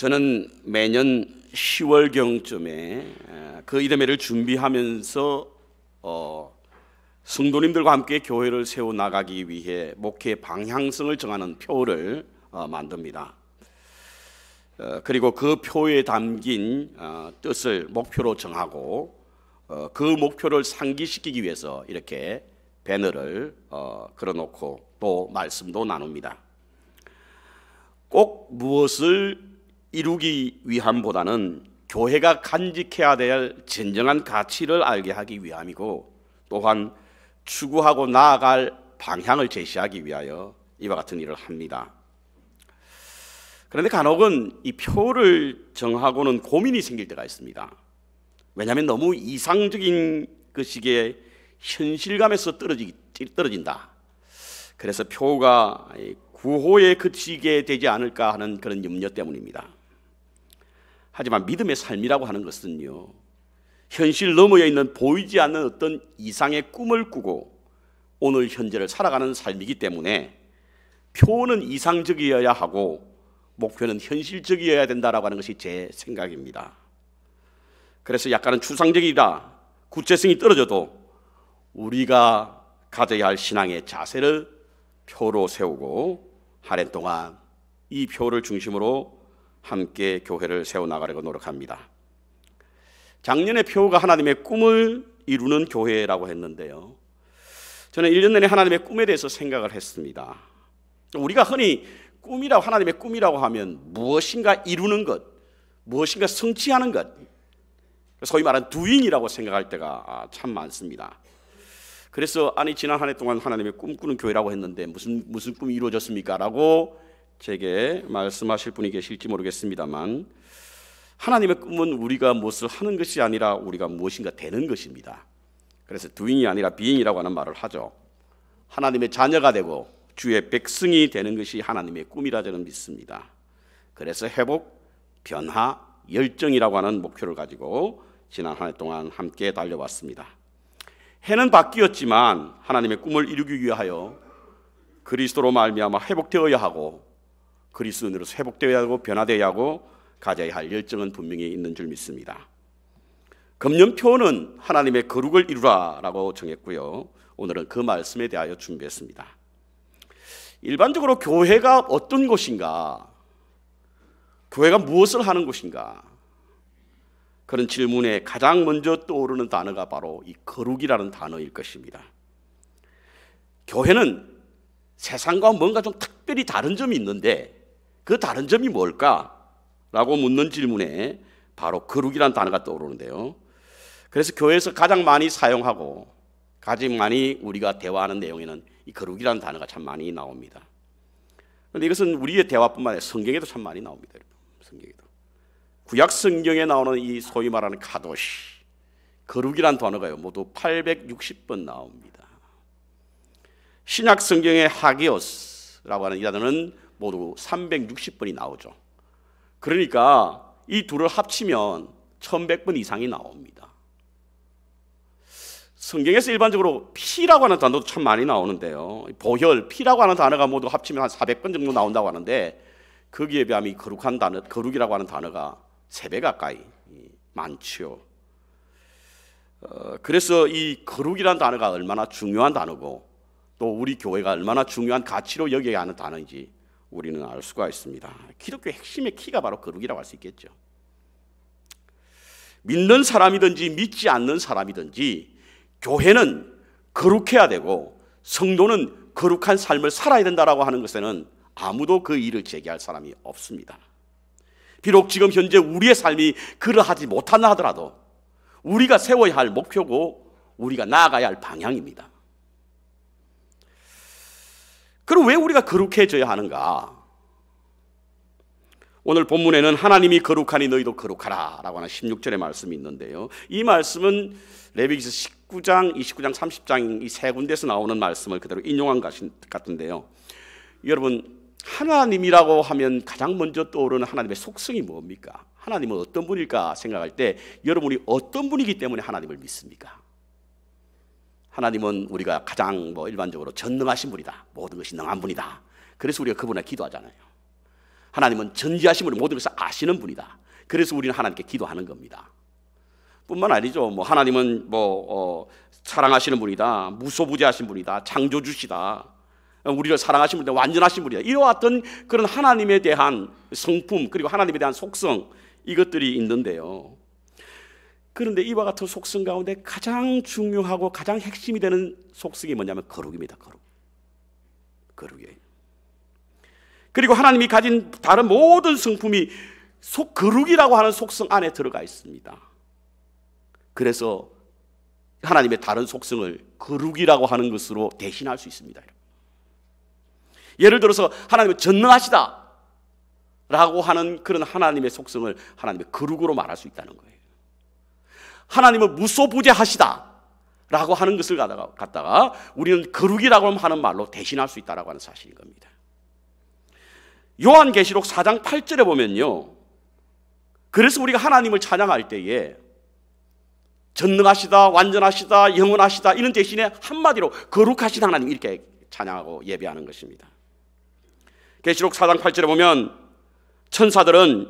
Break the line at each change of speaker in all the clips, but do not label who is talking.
저는 매년 10월경쯤에 그 이름회를 준비하면서 어, 성도님들과 함께 교회를 세워나가기 위해 목회 방향성을 정하는 표를 어, 만듭니다. 어, 그리고 그 표에 담긴 어, 뜻을 목표로 정하고 어, 그 목표를 상기시키기 위해서 이렇게 배너를 어, 걸어놓고 또 말씀도 나눕니다. 꼭 무엇을 이루기 위함보다는 교회가 간직해야 될 진정한 가치를 알게 하기 위함이고 또한 추구하고 나아갈 방향을 제시하기 위하여 이와 같은 일을 합니다. 그런데 간혹은 이 표를 정하고는 고민이 생길 때가 있습니다. 왜냐하면 너무 이상적인 것이기에 그 현실감에서 떨어지, 떨어진다. 그래서 표가 구호에 그치게 되지 않을까 하는 그런 염려 때문입니다. 하지만 믿음의 삶이라고 하는 것은요. 현실 너머에 있는 보이지 않는 어떤 이상의 꿈을 꾸고 오늘 현재를 살아가는 삶이기 때문에 표는 이상적이어야 하고 목표는 현실적이어야 된다라고 하는 것이 제 생각입니다. 그래서 약간은 추상적이다. 구체성이 떨어져도 우리가 가져야 할 신앙의 자세를 표로 세우고 하랜 동안 이 표를 중심으로 함께 교회를 세워나가려고 노력합니다. 작년에 표가 하나님의 꿈을 이루는 교회라고 했는데요. 저는 1년 내내 하나님의 꿈에 대해서 생각을 했습니다. 우리가 흔히 꿈이라고, 하나님의 꿈이라고 하면 무엇인가 이루는 것, 무엇인가 성취하는 것, 소위 말하는 두잉이라고 생각할 때가 아, 참 많습니다. 그래서 아니 지난 한 해 동안 하나님의 꿈꾸는 교회라고 했는데 무슨 무슨 꿈이 이루어졌습니까라고 제게 말씀하실 분이 계실지 모르겠습니다만 하나님의 꿈은 우리가 무엇을 하는 것이 아니라 우리가 무엇인가 되는 것입니다. 그래서 doing이 아니라 being이라고 하는 말을 하죠. 하나님의 자녀가 되고 주의 백성이 되는 것이 하나님의 꿈이라 저는 믿습니다. 그래서 회복, 변화, 열정이라고 하는 목표를 가지고 지난 한해 동안 함께 달려왔습니다. 해는 바뀌었지만 하나님의 꿈을 이루기 위하여 그리스도로 말미암아 회복되어야 하고 그리스도인으로 회복되어야 하고 변화되어야 하고 가져야 할 열정은 분명히 있는 줄 믿습니다. 금년표는 하나님의 거룩을 이루라라고 정했고요. 오늘은 그 말씀에 대하여 준비했습니다. 일반적으로 교회가 어떤 곳인가? 교회가 무엇을 하는 곳인가? 그런 질문에 가장 먼저 떠오르는 단어가 바로 이 거룩이라는 단어일 것입니다. 교회는 세상과 뭔가 좀 특별히 다른 점이 있는데 그 다른 점이 뭘까? 라고 묻는 질문에 바로 거룩이란 단어가 떠오르는데요. 그래서 교회에서 가장 많이 사용하고 가장 많이 우리가 대화하는 내용에는 이거룩이란 단어가 참 많이 나옵니다. 그런데 이것은 우리의 대화뿐만 아니라 성경에도 참 많이 나옵니다. 성경에도. 구약 성경에 나오는 이 소위 말하는 카도시, 거룩이란 단어가요. 모두 860번 나옵니다. 신약 성경의 하기오스라고 하는 이 단어는 모두 360번이 나오죠. 그러니까 이 둘을 합치면 1100번 이상이 나옵니다. 성경에서 일반적으로 피라고 하는 단어도 참 많이 나오는데요. 보혈, 피라고 하는 단어가 모두 합치면 한 400번 정도 나온다고 하는데 거기에 비하면 이 거룩한 단어, 거룩이라고 하는 단어가 3배 가까이 많지요. 어, 그래서 이 거룩이란 단어가 얼마나 중요한 단어고 또 우리 교회가 얼마나 중요한 가치로 여겨야 하는 단어인지 우리는 알 수가 있습니다. 기독교 핵심의 키가 바로 거룩이라고 할 수 있겠죠. 믿는 사람이든지 믿지 않는 사람이든지 교회는 거룩해야 되고 성도는 거룩한 삶을 살아야 된다라고 하는 것에는 아무도 그 일을 제기할 사람이 없습니다. 비록 지금 현재 우리의 삶이 그러하지 못한다 하더라도 우리가 세워야 할 목표고 우리가 나아가야 할 방향입니다. 그럼 왜 우리가 거룩해져야 하는가? 오늘 본문에는 하나님이 거룩하니 너희도 거룩하라 라고 하는 16절의 말씀이 있는데요. 이 말씀은 레위기서 19장, 29장, 30장 이 세 군데에서 나오는 말씀을 그대로 인용한 것 같은데요. 여러분 하나님이라고 하면 가장 먼저 떠오르는 하나님의 속성이 뭡니까? 하나님은 어떤 분일까 생각할 때 여러분이 어떤 분이기 때문에 하나님을 믿습니까? 하나님은 우리가 가장 뭐 일반적으로 전능하신 분이다. 모든 것이 능한 분이다. 그래서 우리가 그분에 기도하잖아요. 하나님은 전지하신 분이 모든 것을 아시는 분이다. 그래서 우리는 하나님께 기도하는 겁니다. 뿐만 아니죠. 뭐 하나님은 뭐 어, 사랑하시는 분이다. 무소부재하신 분이다. 창조주시다. 우리를 사랑하신 분이다. 완전하신 분이다. 이러한 그런 하나님에 대한 성품 그리고 하나님에 대한 속성 이것들이 있는데요. 그런데 이와 같은 속성 가운데 가장 중요하고 가장 핵심이 되는 속성이 뭐냐면 거룩입니다. 거룩. 거룩이에요. 그리고 하나님이 가진 다른 모든 성품이 속 거룩이라고 하는 속성 안에 들어가 있습니다. 그래서 하나님의 다른 속성을 거룩이라고 하는 것으로 대신할 수 있습니다. 예를 들어서 하나님은 전능하시다 라고 하는 그런 하나님의 속성을 하나님의 거룩으로 말할 수 있다는 거예요. 하나님을 무소부재하시다. 라고 하는 것을 갖다가 우리는 거룩이라고 하는 말로 대신할 수 있다라고 하는 사실인 겁니다. 요한계시록 4장 8절에 보면요. 그래서 우리가 하나님을 찬양할 때에 전능하시다, 완전하시다, 영원하시다 이런 대신에 한마디로 거룩하신 하나님 이렇게 찬양하고 예배하는 것입니다. 계시록 4장 8절에 보면 천사들은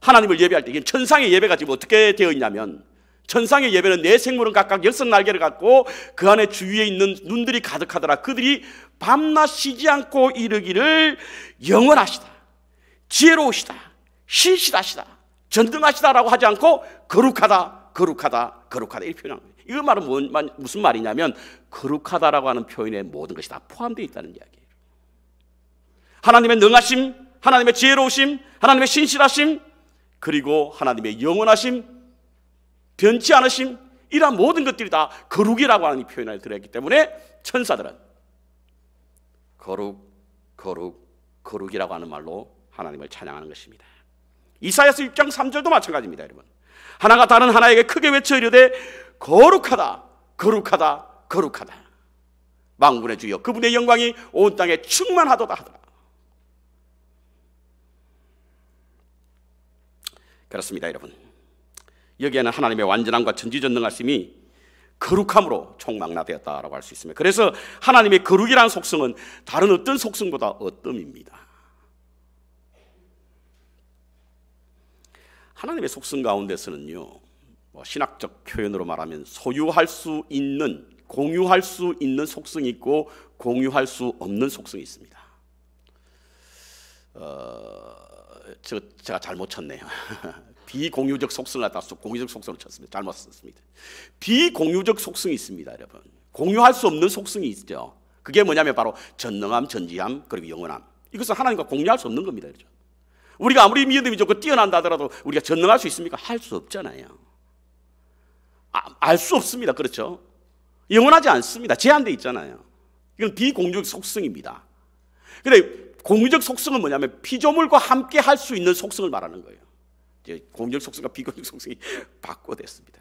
하나님을 예배할 때 천상의 예배가 지금 어떻게 되어 있냐면 천상의 예배는 네 생물은 각각 여섯 날개를 갖고 그 안에 주위에 있는 눈들이 가득하더라. 그들이 밤낮 쉬지 않고 이르기를 영원하시다. 지혜로우시다. 신실하시다. 전등하시다라고 하지 않고 거룩하다. 거룩하다. 거룩하다. 이렇게 표현한 거예이 말은 뭔, 무슨 말이냐면 거룩하다라고 하는 표현에 모든 것이 다 포함되어 있다는 이야기예요. 하나님의 능하심, 하나님의 지혜로우심, 하나님의 신실하심, 그리고 하나님의 영원하심, 변치 않으심, 이러한 모든 것들이 다 거룩이라고 하는 이 표현을 들었기 때문에 천사들은 거룩, 거룩, 거룩이라고 하는 말로 하나님을 찬양하는 것입니다. 이사야서 6장 3절도 마찬가지입니다, 여러분. 하나가 다른 하나에게 크게 외쳐 이르되 거룩하다, 거룩하다, 거룩하다. 망군의 주여, 그분의 영광이 온 땅에 충만하도다 하더라. 그렇습니다, 여러분. 여기에는 하나님의 완전함과 전지전능하심이 거룩함으로 총망라되었다라고 할 수 있습니다. 그래서 하나님의 거룩이라는 속성은 다른 어떤 속성보다 어뜸입니다. 하나님의 속성 가운데서는요, 뭐 신학적 표현으로 말하면 소유할 수 있는, 공유할 수 있는 속성이 있고 공유할 수 없는 속성이 있습니다. 어, 저, 제가 잘못 쳤네요. 비공유적 속성을 나다서 공유적 속성을 쳤습니다. 잘못 썼습니다. 비공유적 속성이 있습니다, 여러분. 공유할 수 없는 속성이 있죠. 그게 뭐냐면 바로 전능함, 전지함, 그리고 영원함. 이것은 하나님과 공유할 수 없는 겁니다, 그렇죠? 우리가 아무리 믿음이 좋고 뛰어난다 하더라도 우리가 전능할 수 있습니까? 할 수 없잖아요. 아, 알수 없습니다, 그렇죠? 영원하지 않습니다. 제한돼 있잖아요. 이건 비공유적 속성입니다. 근데 공유적 속성은 뭐냐면 피조물과 함께 할 수 있는 속성을 말하는 거예요. 공격 속성과 비공격 속성이 바꿔됐습니다.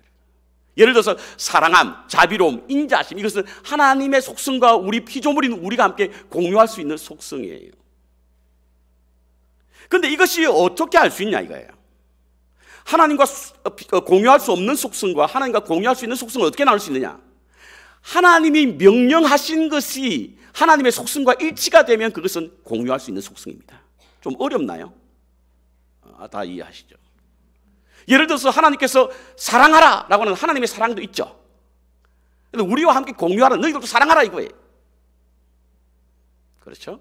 예를 들어서 사랑함, 자비로움, 인자심 이것은 하나님의 속성과 우리 피조물인 우리가 함께 공유할 수 있는 속성이에요. 근데 이것이 어떻게 알 수 있냐 이거예요. 하나님과 어, 어, 공유할 수 없는 속성과 하나님과 공유할 수 있는 속성을 어떻게 나눌 수 있느냐? 하나님이 명령하신 것이 하나님의 속성과 일치가 되면 그것은 공유할 수 있는 속성입니다. 좀 어렵나요? 아, 다 이해하시죠? 예를 들어서 하나님께서 사랑하라 라고 하는 하나님의 사랑도 있죠. 우리와 함께 공유하는 너희들도 사랑하라 이거예요. 그렇죠?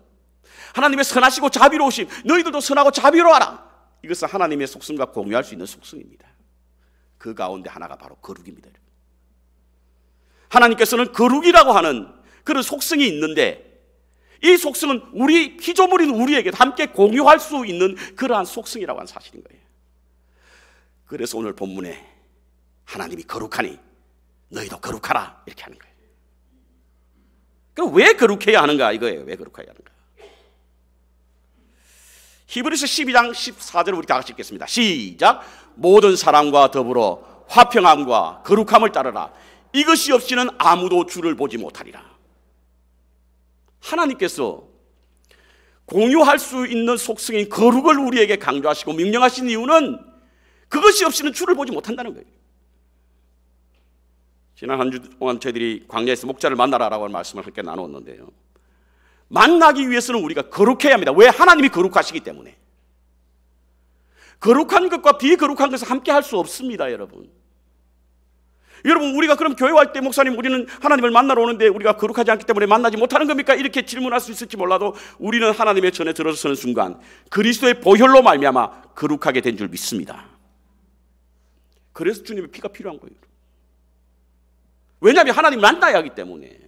하나님의 선하시고 자비로우심, 너희들도 선하고 자비로워라. 이것은 하나님의 속성과 공유할 수 있는 속성입니다. 그 가운데 하나가 바로 거룩입니다. 하나님께서는 거룩이라고 하는 그런 속성이 있는데 이 속성은 우리 피조물인 우리에게 함께 공유할 수 있는 그러한 속성이라고 하는 사실인 거예요. 그래서 오늘 본문에 하나님이 거룩하니 너희도 거룩하라 이렇게 하는 거예요. 그럼 왜 거룩해야 하는가 이거예요. 왜 거룩해야 하는가? 히브리서 12장 14절을 우리 다 같이 읽겠습니다. 시작. 모든 사랑과 더불어 화평함과 거룩함을 따르라. 이것이 없이는 아무도 주를 보지 못하리라. 하나님께서 공유할 수 있는 속성인 거룩을 우리에게 강조하시고 명령하신 이유는 그것이 없이는 주를 보지 못한다는 거예요. 지난 한 주 동안 저희들이 광야에서 목자를 만나라라고 말씀을 함께 나누었는데요. 만나기 위해서는 우리가 거룩해야 합니다. 왜? 하나님이 거룩하시기 때문에. 거룩한 것과 비거룩한 것을 함께 할 수 없습니다, 여러분. 여러분, 우리가 그럼 교회 할때 목사님, 우리는 하나님을 만나러 오는데 우리가 거룩하지 않기 때문에 만나지 못하는 겁니까? 이렇게 질문할 수 있을지 몰라도 우리는 하나님의 전에 들어서는 순간 그리스도의 보혈로 말미암아 거룩하게 된 줄 믿습니다. 그래서 주님의 피가 필요한 거예요. 왜냐하면 하나님 만나야 하기 때문에.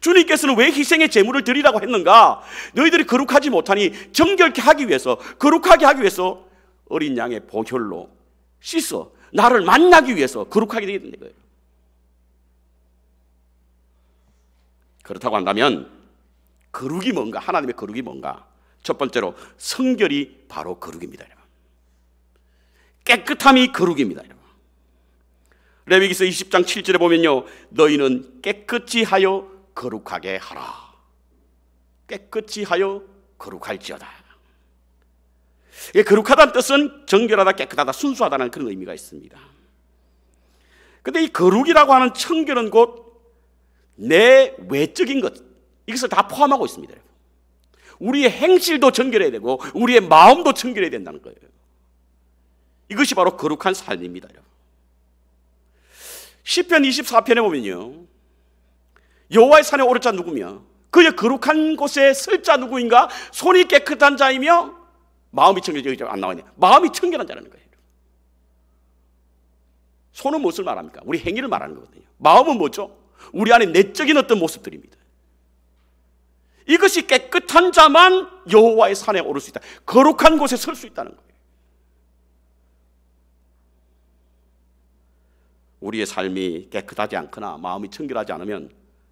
주님께서는 왜 희생의 제물을 드리라고 했는가? 너희들이 거룩하지 못하니 정결케 하기 위해서, 거룩하게 하기 위해서 어린 양의 보혈로 씻어 나를 만나기 위해서 거룩하게 되게 된 거예요. 그렇다고 한다면 거룩이 뭔가? 하나님의 거룩이 뭔가? 첫 번째로 성결이 바로 거룩입니다. 깨끗함이 거룩입니다. 레위기서 20장 7절에 보면요. 너희는 깨끗이 하여 거룩하게 하라. 깨끗이 하여 거룩할지어다. 예, 거룩하다는 뜻은 정결하다, 깨끗하다, 순수하다는 그런 의미가 있습니다. 근데 이 거룩이라고 하는 청결은 곧 내 외적인 것, 이것을 다 포함하고 있습니다. 우리의 행실도 정결해야 되고, 우리의 마음도 청결해야 된다는 거예요. 이것이 바로 거룩한 삶입니다, 여러분. 10편 24편에 보면요. 여호와의 산에 오를 자 누구며 그의 거룩한 곳에 설 자 누구인가 손이 깨끗한 자이며 마음이 청결 여기 안 나와있네. 마음이 청결한 자라는 거예요. 손은 무엇을 말합니까? 우리 행위를 말하는 거거든요. 마음은 뭐죠? 우리 안에 내적인 어떤 모습들입니다. 이것이 깨끗한 자만 여호와의 산에 오를 수 있다. 거룩한 곳에 설 수 있다는 거예요. 우리의 삶이 깨끗하지 않거나 마음이 청결하지 않으면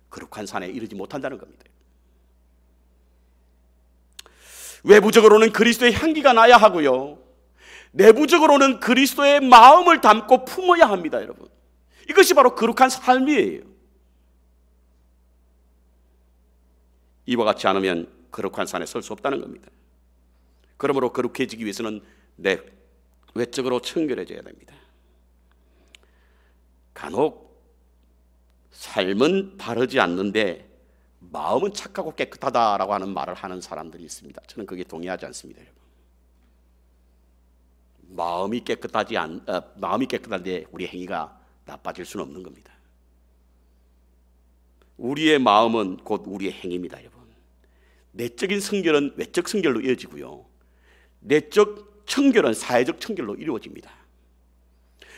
그룩한 산에 이르지 못한다는 겁니다. 외부적으로는 그리스도의 향기가 나야 하고요. 내부적으로는 그리스도의 마음을 담고 품어야 합니다, 여러분. 이것이 바로 거룩한 삶이에요. 이와 같이 않으면 거룩한 산에 설 수 없다는 겁니다. 그러므로 거룩해지기 위해서는 내 외적으로 청결해져야 됩니다. 간혹 삶은 바르지 않는데 마음은 착하고 깨끗하다라고 하는 말을 하는 사람들이 있습니다. 저는 그게 동의하지 않습니다. 마음이 깨끗하지 않, 어, 마음이 깨끗한데 우리 행위가 나빠질 수는 없는 겁니다. 우리의 마음은 곧 우리의 행위입니다, 여러분. 내적인 성결은 외적 성결로 이어지고요. 내적 청결은 사회적 청결로 이루어집니다.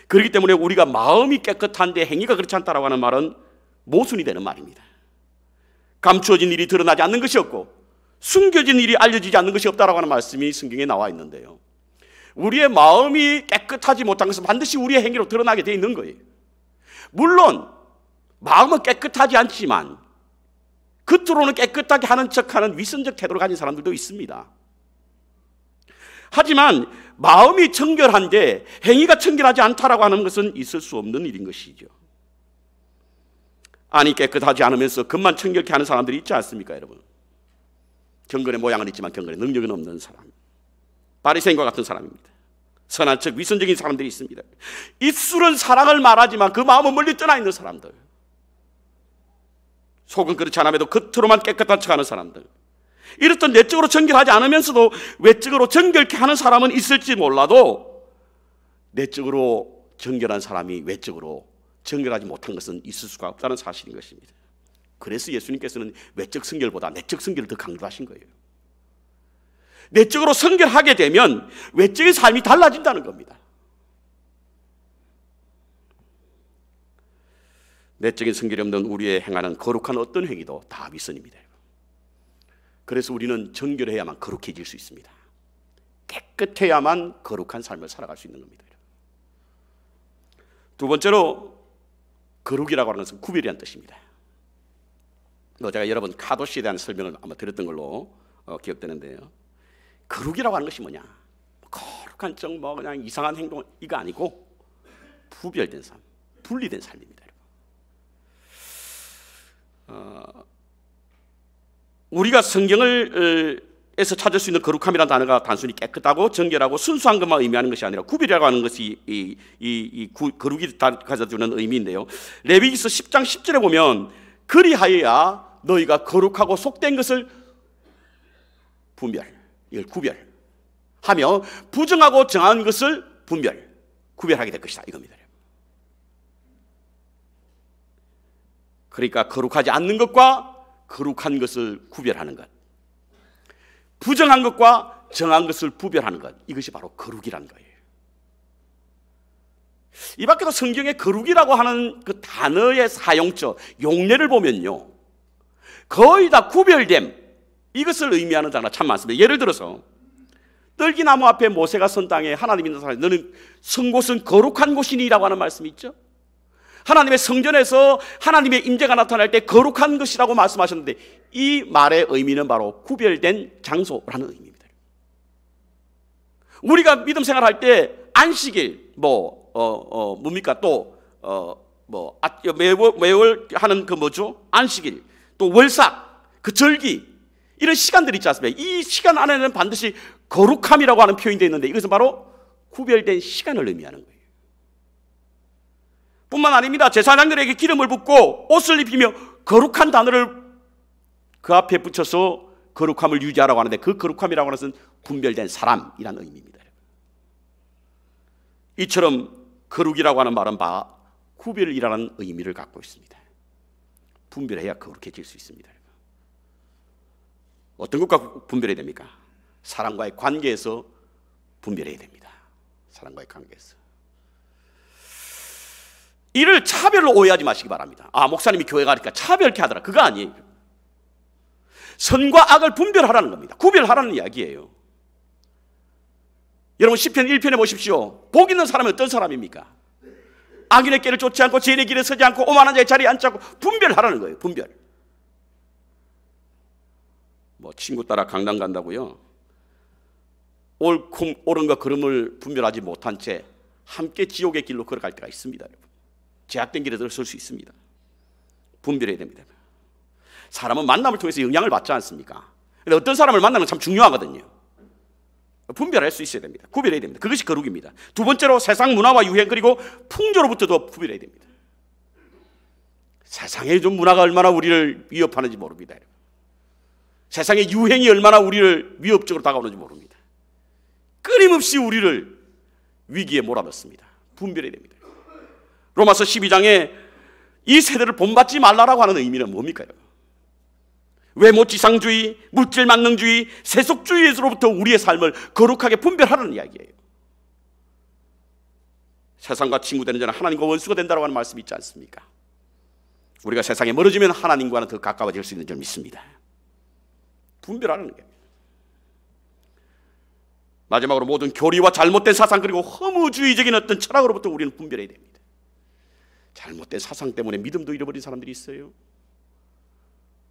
그렇기 때문에 우리가 마음이 깨끗한데 행위가 그렇지 않다라고 하는 말은 모순이 되는 말입니다. 감추어진 일이 드러나지 않는 것이 없고 숨겨진 일이 알려지지 않는 것이 없다라고 하는 말씀이 성경에 나와 있는데요. 우리의 마음이 깨끗하지 못한 것은 반드시 우리의 행위로 드러나게 되어 있는 거예요. 물론 마음은 깨끗하지 않지만 겉으로는 깨끗하게 하는 척하는 위선적 태도를 가진 사람들도 있습니다. 하지만 마음이 청결한데 행위가 청결하지 않다라고 하는 것은 있을 수 없는 일인 것이죠. 안이 깨끗하지 않으면서 겉만 청결케 하는 사람들이 있지 않습니까, 여러분? 경건의 모양은 있지만 경건의 능력은 없는 사람. 바리새인과 같은 사람입니다. 선한 척 위선적인 사람들이 있습니다. 입술은 사랑을 말하지만 그 마음은 멀리 떠나 있는 사람들. 속은 그렇지 않음에도 겉으로만 깨끗한 척하는 사람들. 이렇듯 내적으로 정결하지 않으면서도 외적으로 정결케 하는 사람은 있을지 몰라도 내적으로 정결한 사람이 외적으로 정결하지 못한 것은 있을 수가 없다는 사실인 것입니다. 그래서 예수님께서는 외적 성결보다 내적 성결을 더 강조하신 거예요. 내적으로 성결하게 되면 외적인 삶이 달라진다는 겁니다. 내적인 성결이 없는 우리의 행하는 거룩한 어떤 행위도 다 위선입니다. 그래서 우리는 정결해야만 거룩해질 수 있습니다. 깨끗해야만 거룩한 삶을 살아갈 수 있는 겁니다. 두 번째로 거룩이라고 하는 것은 구별이란 뜻입니다. 뭐 제가 여러분 카도시에 대한 설명을 아마 드렸던 걸로 어, 기억되는데요. 거룩이라고 하는 것이 뭐냐? 뭐 거룩한 정뭐 그냥 이상한 행동 이거 아니고 구별된 삶, 분리된 삶입니다. 여러분. 어, 우리가 성경을 어, 에서 찾을 수 있는 거룩함이라는 단어가 단순히 깨끗하고 정결하고 순수한 것만 의미하는 것이 아니라 구별이라고 하는 것이 이, 이, 이 거룩이 가져주는 의미인데요. 레위기서 10장 10절에 보면 그리하여야 너희가 거룩하고 속된 것을 분별, 이걸 구별하며 부정하고 정한 것을 분별, 구별하게 될 것이다 이겁니다. 그러니까 거룩하지 않는 것과 거룩한 것을 구별하는 것. 부정한 것과 정한 것을 구별하는 것. 이것이 바로 거룩이란 거예요. 이 밖에도 성경의 거룩이라고 하는 그 단어의 사용처, 용례를 보면요. 거의 다 구별됨. 이것을 의미하는 단어 참 많습니다. 예를 들어서 떨기나무 앞에 모세가 선 땅에 하나님 있는 사람 너는 성곳은 거룩한 곳이니라고 하는 말씀이 있죠. 하나님의 성전에서 하나님의 임재가 나타날 때 거룩한 것이라고 말씀하셨는데 이 말의 의미는 바로 구별된 장소라는 의미입니다. 우리가 믿음 생활할 때 안식일 뭐 어, 어, 뭡니까 또 어, 뭐 아, 매월 매월 하는 그 뭐죠 안식일 또 월삭 그 절기 이런 시간들이 있지 않습니까? 이 시간 안에는 반드시 거룩함이라고 하는 표현이 되어 있는데 이것은 바로 구별된 시간을 의미하는 거예요. 뿐만 아닙니다. 제사장들에게 기름을 붓고 옷을 입히며 거룩한 단어를 그 앞에 붙여서 거룩함을 유지하라고 하는데 그 거룩함이라고 하는 것은 분별된 사람이라는 의미입니다. 이처럼 거룩이라고 하는 말은 바 구별이라는 의미를 갖고 있습니다. 분별해야 거룩해질 수 있습니다. 어떤 것과 분별해야 됩니까? 사람과의 관계에서 분별해야 됩니다. 사람과의 관계에서. 이를 차별로 오해하지 마시기 바랍니다. 아, 목사님이 교회 가니까 차별케 하더라. 그거 아니에요. 선과 악을 분별하라는 겁니다. 구별하라는 이야기예요. 여러분 10편 1편에 보십시오. 복 있는 사람은 어떤 사람입니까? 악인의 길을 쫓지 않고 죄인의 길에 서지 않고 오만한 자의 자리에 앉지 고 분별하라는 거예요. 분별. 뭐 친구 따라 강당 간다고요. 옳고 옳은과 그름을 분별하지 못한 채 함께 지옥의 길로 걸어갈 때가 있습니다. 여러분. 제약된 길에 들어설 수 있습니다. 분별해야 됩니다. 사람은 만남을 통해서 영향을 받지 않습니까? 근데 어떤 사람을 만나는 참 중요하거든요. 분별할 수 있어야 됩니다. 구별해야 됩니다. 그것이 거룩입니다. 두 번째로 세상 문화와 유행 그리고 풍조로부터도 구별해야 됩니다. 세상의 좀 문화가 얼마나 우리를 위협하는지 모릅니다. 세상의 유행이 얼마나 우리를 위협적으로 다가오는지 모릅니다. 끊임없이 우리를 위기에 몰아넣습니다. 분별해야 됩니다. 로마서 12장에 이 세대를 본받지 말라라고 하는 의미는 뭡니까? 외모지상주의, 물질만능주의, 세속주의에서부터 우리의 삶을 거룩하게 분별하는 이야기예요. 세상과 친구되는 자는 하나님과 원수가 된다고 하는 말씀이 있지 않습니까? 우리가 세상에 멀어지면 하나님과는 더 가까워질 수 있는 점 있습니다. 분별하는 게. 마지막으로 모든 교리와 잘못된 사상 그리고 허무주의적인 어떤 철학으로부터 우리는 분별해야 됩니다. 잘못된 사상 때문에 믿음도 잃어버린 사람들이 있어요.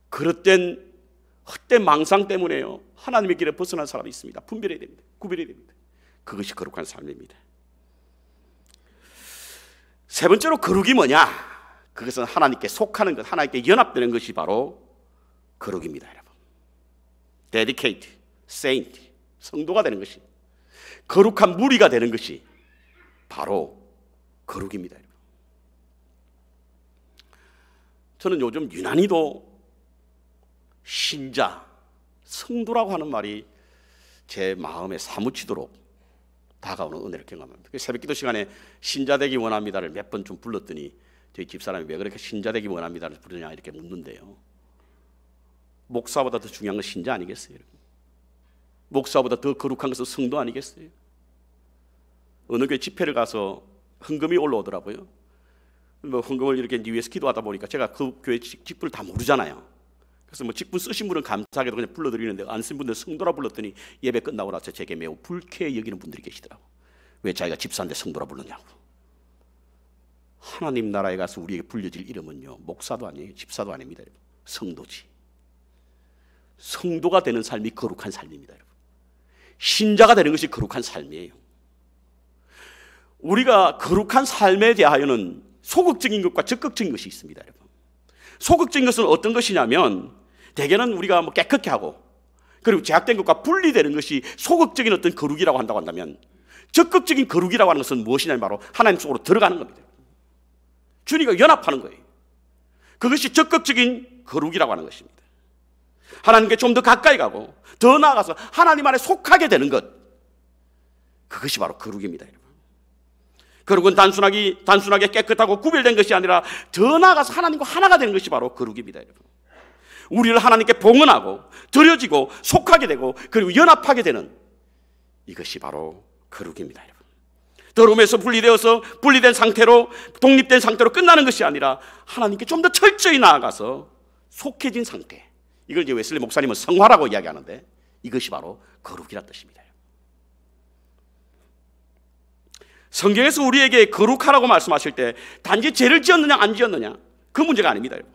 그릇된 헛된 망상 때문에요. 하나님의 길에 벗어난 사람이 있습니다. 분별해야 됩니다. 구별해야 됩니다. 그것이 거룩한 삶입니다. 세 번째로 거룩이 뭐냐? 그것은 하나님께 속하는 것, 하나님께 연합되는 것이 바로 거룩입니다, 여러분. dedicate, saint, 성도가 되는 것이 거룩한 무리가 되는 것이 바로 거룩입니다. 저는 요즘 유난히도 신자, 성도라고 하는 말이 제 마음에 사무치도록 다가오는 은혜를 경험합니다. 그 새벽 기도 시간에 신자되기 원합니다를 몇 번 좀 불렀더니 저희 집사람이 왜 그렇게 신자되기 원합니다를 부르냐 이렇게 묻는데요. 목사보다 더 중요한 건 신자 아니겠어요? 목사보다 더 거룩한 것은 성도 아니겠어요? 어느 교회 집회를 가서 흥금이 올라오더라고요. 뭐 헌금을 이렇게 네 위에서 기도하다 보니까 제가 그 교회 직분을 다 모르잖아요. 그래서 뭐 직분 쓰신 분은 감사하게도 그냥 불러드리는데 안 쓴 분들 성도라 불렀더니 예배 끝나고 나서 제게 매우 불쾌해 여기는 분들이 계시더라고. 왜 자기가 집사인데 성도라 불렀냐고. 하나님 나라에 가서 우리에게 불려질 이름은요 목사도 아니에요 집사도 아닙니다 여러분. 성도지. 성도가 되는 삶이 거룩한 삶입니다 여러분. 신자가 되는 것이 거룩한 삶이에요. 우리가 거룩한 삶에 대하여는 소극적인 것과 적극적인 것이 있습니다, 여러분. 소극적인 것은 어떤 것이냐면 대개는 우리가 뭐 깨끗게 하고 그리고 제약된 것과 분리되는 것이 소극적인 어떤 거룩이라고 한다고 한다면 적극적인 거룩이라고 하는 것은 무엇이냐면 바로 하나님 속으로 들어가는 겁니다. 주님과 연합하는 거예요. 그것이 적극적인 거룩이라고 하는 것입니다. 하나님께 좀 더 가까이 가고 더 나아가서 하나님 안에 속하게 되는 것. 그것이 바로 거룩입니다, 여러분. 그룹은 단순하게, 단순하게 깨끗하고 구별된 것이 아니라 더 나아가서 하나님과 하나가 되는 것이 바로 그룹입니다, 여러분. 우리를 하나님께 봉헌하고, 드려지고, 속하게 되고, 그리고 연합하게 되는 이것이 바로 그룹입니다, 여러분. 더러움에서 분리되어서 분리된 상태로, 독립된 상태로 끝나는 것이 아니라 하나님께 좀 더 철저히 나아가서 속해진 상태. 이걸 이제 웨슬리 목사님은 성화라고 이야기하는데 이것이 바로 거룩이란 그 뜻입니다. 성경에서 우리에게 거룩하라고 말씀하실 때 단지 죄를 지었느냐 안 지었느냐 그 문제가 아닙니다 여러분.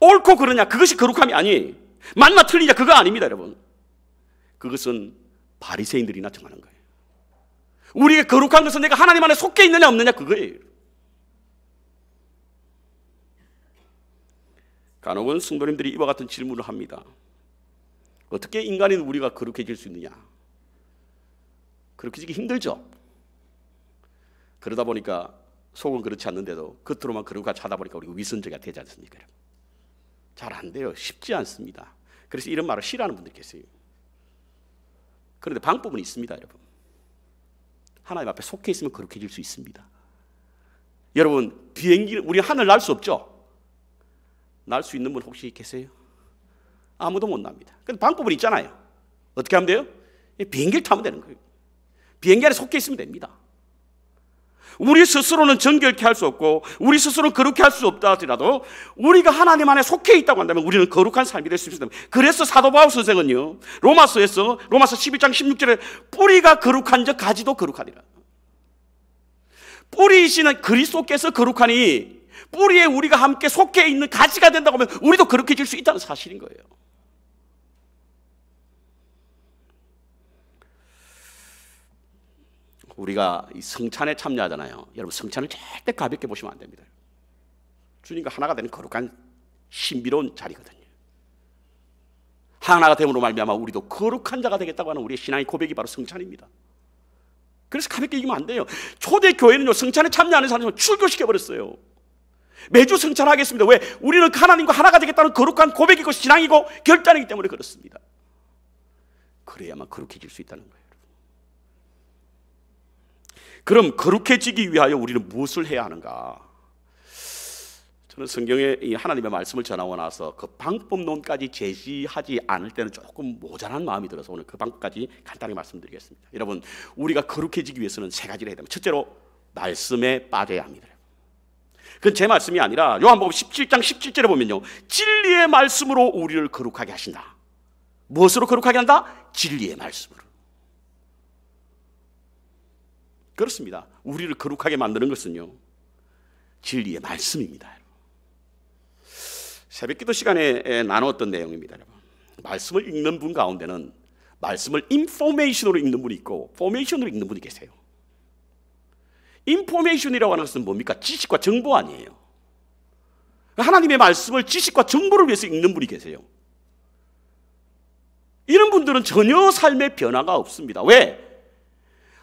옳고 그러냐 그것이 거룩함이 아니에요 맞나 틀리냐 그거 아닙니다 여러분 그것은 바리새인들이나 정하는 거예요 우리에 거룩한 것은 내가 하나님 안에 속해 있느냐 없느냐 그거예요 간혹은 성도님들이 이와 같은 질문을 합니다 어떻게 인간인 우리가 거룩해질 수 있느냐 그렇게 지기 힘들죠 그러다 보니까 속은 그렇지 않는데도 겉으로만 그러고 자다 보니까 우리가 위선자가 되지 않습니까? 잘 안 돼요. 쉽지 않습니다. 그래서 이런 말을 싫어하는 분들 계세요. 그런데 방법은 있습니다, 여러분. 하나님 앞에 속해 있으면 그렇게 질 수 있습니다. 여러분, 비행기 우리 하늘 날 수 없죠? 날 수 있는 분 혹시 계세요? 아무도 못 납니다. 근데 방법은 있잖아요. 어떻게 하면 돼요? 비행기를 타면 되는 거예요. 비행기 안에 속해 있으면 됩니다. 우리 스스로는 정결케 할 수 없고 우리 스스로는 거룩케 할수 없다 하더라도 우리가 하나님 안에 속해 있다고 한다면 우리는 거룩한 삶이 될 수 있습니다. 그래서 사도 바울 선생은요. 로마서에서 로마서 11장 16절에 뿌리가 거룩한 즉 가지도 거룩하리라. 뿌리이시는 그리스도께서 거룩하니 뿌리에 우리가 함께 속해 있는 가지가 된다고 하면 우리도 거룩해질 수 있다는 사실인 거예요. 우리가 성찬에 참여하잖아요. 여러분 성찬을 절대 가볍게 보시면 안 됩니다. 주님과 하나가 되는 거룩한 신비로운 자리거든요. 하나가 됨으로 말미암아 우리도 거룩한 자가 되겠다고 하는 우리의 신앙의 고백이 바로 성찬입니다. 그래서 가볍게 이기면 안 돼요. 초대 교회는요 성찬에 참여하는 사람을 출교시켜 버렸어요. 매주 성찬하겠습니다. 왜? 우리는 하나님과 하나가 되겠다는 거룩한 고백이고 신앙이고 결단이기 때문에 그렇습니다. 그래야만 거룩해질 수 있다는 거예요. 그럼 거룩해지기 위하여 우리는 무엇을 해야 하는가? 저는 성경에 하나님의 말씀을 전하고 나서 그 방법론까지 제시하지 않을 때는 조금 모자란 마음이 들어서 오늘 그 방법까지 간단히 말씀드리겠습니다. 여러분, 우리가 거룩해지기 위해서는 세 가지를 해야 됩니다. 첫째로 말씀에 빠져야 합니다. 그건 제 말씀이 아니라 요한복음 17장 17절에 보면요. 진리의 말씀으로 우리를 거룩하게 하신다. 무엇으로 거룩하게 한다? 진리의 말씀으로. 그렇습니다. 우리를 거룩하게 만드는 것은요. 진리의 말씀입니다. 새벽기도 시간에 나누었던 내용입니다. 여러분. 말씀을 읽는 분 가운데는 말씀을 인포메이션으로 읽는 분이 있고 포메이션으로 읽는 분이 계세요. 인포메이션이라고 하는 것은 뭡니까? 지식과 정보 아니에요. 하나님의 말씀을 지식과 정보를 위해서 읽는 분이 계세요. 이런 분들은 전혀 삶의 변화가 없습니다. 왜?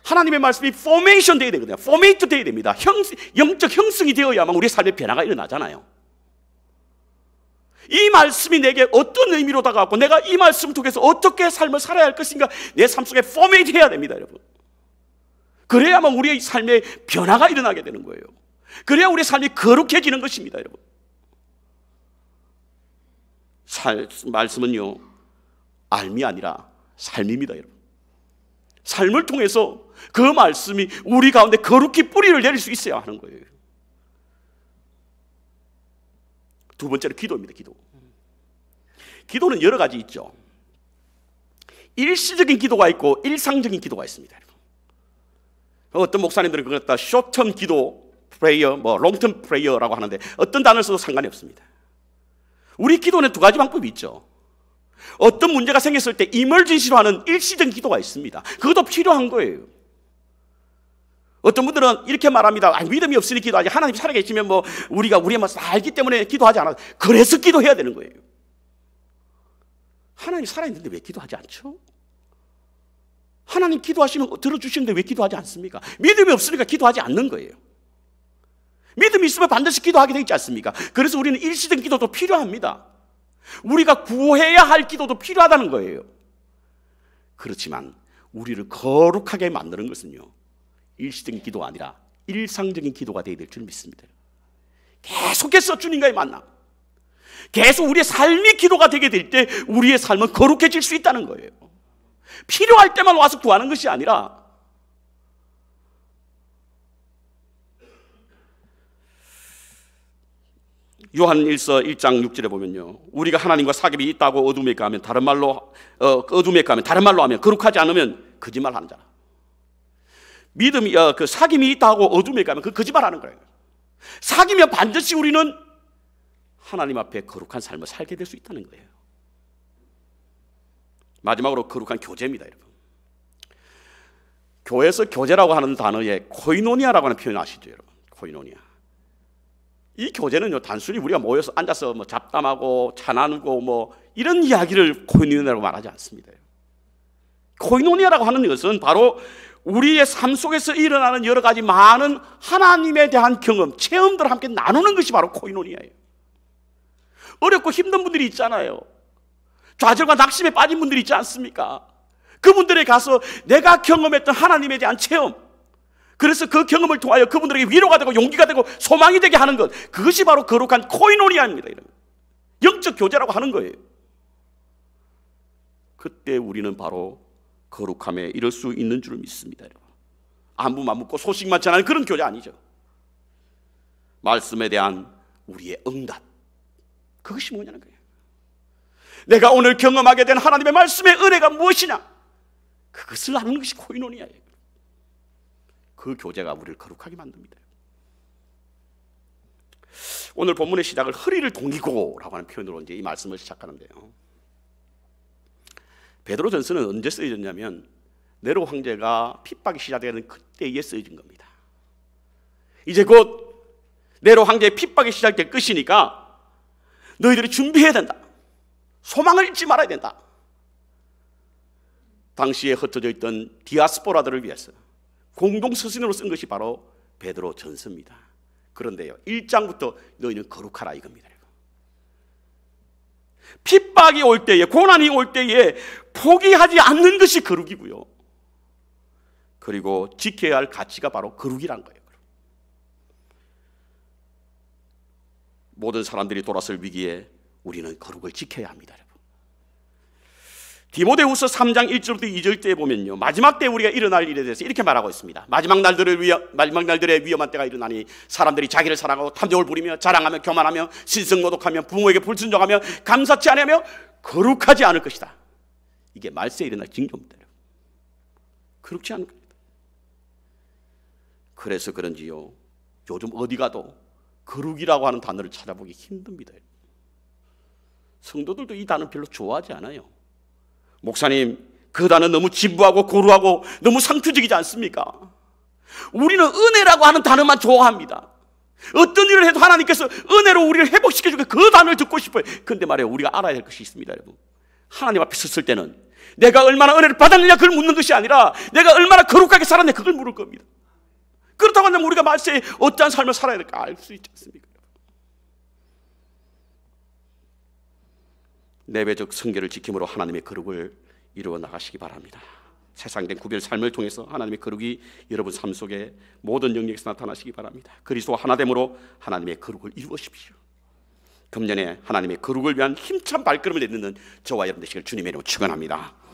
하나님의 말씀이 포메이션 되어야 되거든요. 포메이트 되어야 됩니다. 형, 영적 형성이 되어야만 우리 삶의 변화가 일어나잖아요. 이 말씀이 내게 어떤 의미로 다가왔고 내가 이 말씀을 통해서 어떻게 삶을 살아야 할 것인가 내 삶 속에 포메이트 해야 됩니다, 여러분. 그래야만 우리의 삶에 변화가 일어나게 되는 거예요. 그래야 우리 삶이 거룩해지는 것입니다, 여러분. 살, 말씀은요, 알미 아니라 삶입니다, 여러분. 삶을 통해서 그 말씀이 우리 가운데 거룩히 뿌리를 내릴 수 있어야 하는 거예요. 두번째는 기도입니다. 기도. 기도는 여러 가지 있죠. 일시적인 기도가 있고 일상적인 기도가 있습니다. 어떤 목사님들은 그걸 갖다 쇼텀 기도 프레이어, 뭐 롱텀 프레이어라고 하는데 어떤 단어를 써도 상관이 없습니다. 우리 기도는 두 가지 방법이 있죠. 어떤 문제가 생겼을 때 이멀진시로 하는 일시적인 기도가 있습니다. 그것도 필요한 거예요. 어떤 분들은 이렇게 말합니다. 아니, 믿음이 없으니 기도하지. 하나님 살아계시면 뭐 우리가 우리의 맛을 알기 때문에 기도하지 않아. 그래서 기도해야 되는 거예요. 하나님 살아있는데 왜 기도하지 않죠? 하나님 기도하시면 들어주시는데 왜 기도하지 않습니까? 믿음이 없으니까 기도하지 않는 거예요. 믿음이 있으면 반드시 기도하게 되지 않습니까? 그래서 우리는 일시적 기도도 필요합니다. 우리가 구해야 할 기도도 필요하다는 거예요. 그렇지만 우리를 거룩하게 만드는 것은요. 일시적인 기도가 아니라 일상적인 기도가 되어야 될 줄 믿습니다. 계속해서 주님과의 만남. 계속 우리의 삶이 기도가 되게 될 때 우리의 삶은 거룩해질 수 있다는 거예요. 필요할 때만 와서 구하는 것이 아니라 요한 1서 1장 6절에 보면요. 우리가 하나님과 사귐이 있다고 어둠에 가면 다른 말로 어, 그 둠에 가면 다른 말로 하면 거룩하지 않으면 거짓말하는 자라. 믿음이, 어, 그 사귐이 있다고 어둠에 가면 그 거짓말하는 거예요. 사귀면 반드시 우리는 하나님 앞에 거룩한 삶을 살게 될 수 있다는 거예요. 마지막으로 거룩한 교제입니다, 여러분. 교회에서 교제라고 하는 단어에 코이노니아라고 하는 표현 아시죠, 여러분? 코이노니아. 이 교제는요, 단순히 우리가 모여서 앉아서 뭐 잡담하고 차 나누고 뭐 이런 이야기를 코이노니아라고 말하지 않습니다. 코이노니아라고 하는 것은 바로 우리의 삶 속에서 일어나는 여러 가지 많은 하나님에 대한 경험, 체험들 함께 나누는 것이 바로 코이노이에요 어렵고 힘든 분들이 있잖아요. 좌절과 낙심에 빠진 분들이 있지 않습니까? 그분들에 가서 내가 경험했던 하나님에 대한 체험, 그래서 그 경험을 통하여 그분들에게 위로가 되고 용기가 되고 소망이 되게 하는 것, 그것이 바로 거룩한 코이노니아입니다. 영적 교제라고 하는 거예요. 그때 우리는 바로 거룩함에 이럴 수 있는 줄 믿습니다. 여러분. 안고 소식만 전하는 그런 교제 아니죠. 말씀에 대한 우리의 응답. 그것이 뭐냐는 거예요. 내가 오늘 경험하게 된 하나님의 말씀의 은혜가 무엇이냐? 그것을 아는 것이 코이노니아그 교제가 우리를 거룩하게 만듭니다. 오늘 본문의 시작을 허리를 동이고라고 하는 표현으로 이제 이 말씀을 시작하는데요. 베드로전서는 언제 쓰여졌냐면 네로 황제가 핍박이 시작되는 그때에 쓰여진 겁니다. 이제 곧 네로 황제의 핍박이 시작될 것이니까 너희들이 준비해야 된다. 소망을 잃지 말아야 된다. 당시에 흩어져 있던 디아스포라들을 위해서 공동 서신으로 쓴 것이 바로 베드로 전서입니다. 그런데요, 1장부터 너희는 거룩하라 이겁니다. 핍박이 올 때에, 고난이 올 때에 포기하지 않는 것이 거룩이고요. 그리고 지켜야 할 가치가 바로 거룩이란 거예요. 모든 사람들이 돌아설 위기에 우리는 거룩을 지켜야 합니다. 디모데후서 3장 1절부터 2절때 보면요. 마지막 때 우리가 일어날 일에 대해서 이렇게 말하고 있습니다. 마지막 날들을 위여, 마지막 날들의 위험한 때가 일어나니 사람들이 자기를 사랑하고 탐욕을 부리며 자랑하며 교만하며 신성모독하며 부모에게 불순종하며 감사치 않으며 거룩하지 않을 것이다. 이게 말세에 일어날 징조입니다. 그렇지 않을 겁니다. 그래서 그런지요. 요즘 어디 가도 거룩이라고 하는 단어를 찾아보기 힘듭니다. 성도들도 이 단어 별로 좋아하지 않아요. 목사님, 그 단어 너무 진부하고 고루하고 너무 상투적이지 않습니까? 우리는 은혜라고 하는 단어만 좋아합니다. 어떤 일을 해도 하나님께서 은혜로 우리를 회복시켜주고 그 단어를 듣고 싶어요. 근데 말이에요. 우리가 알아야 할 것이 있습니다, 여러분. 하나님 앞에 섰을 때는 내가 얼마나 은혜를 받았느냐 그걸 묻는 것이 아니라 내가 얼마나 거룩하게 살았냐 그걸 물을 겁니다. 그렇다고 한다면 우리가 말세 어떠한 삶을 살아야 될까 알 수 있지 않습니까? 내외적 성결을 지킴으로 하나님의 거룩을 이루어 나가시기 바랍니다. 세상된 구별 삶을 통해서 하나님의 거룩이 여러분 삶 속에 모든 영역에서 나타나시기 바랍니다. 그리스도 하나됨으로 하나님의 거룩을 이루십시오 금년에 하나님의 거룩을 위한 힘찬 발걸음을 내딛는 저와 여러분 되시길 주님의 이름으로 축원합니다.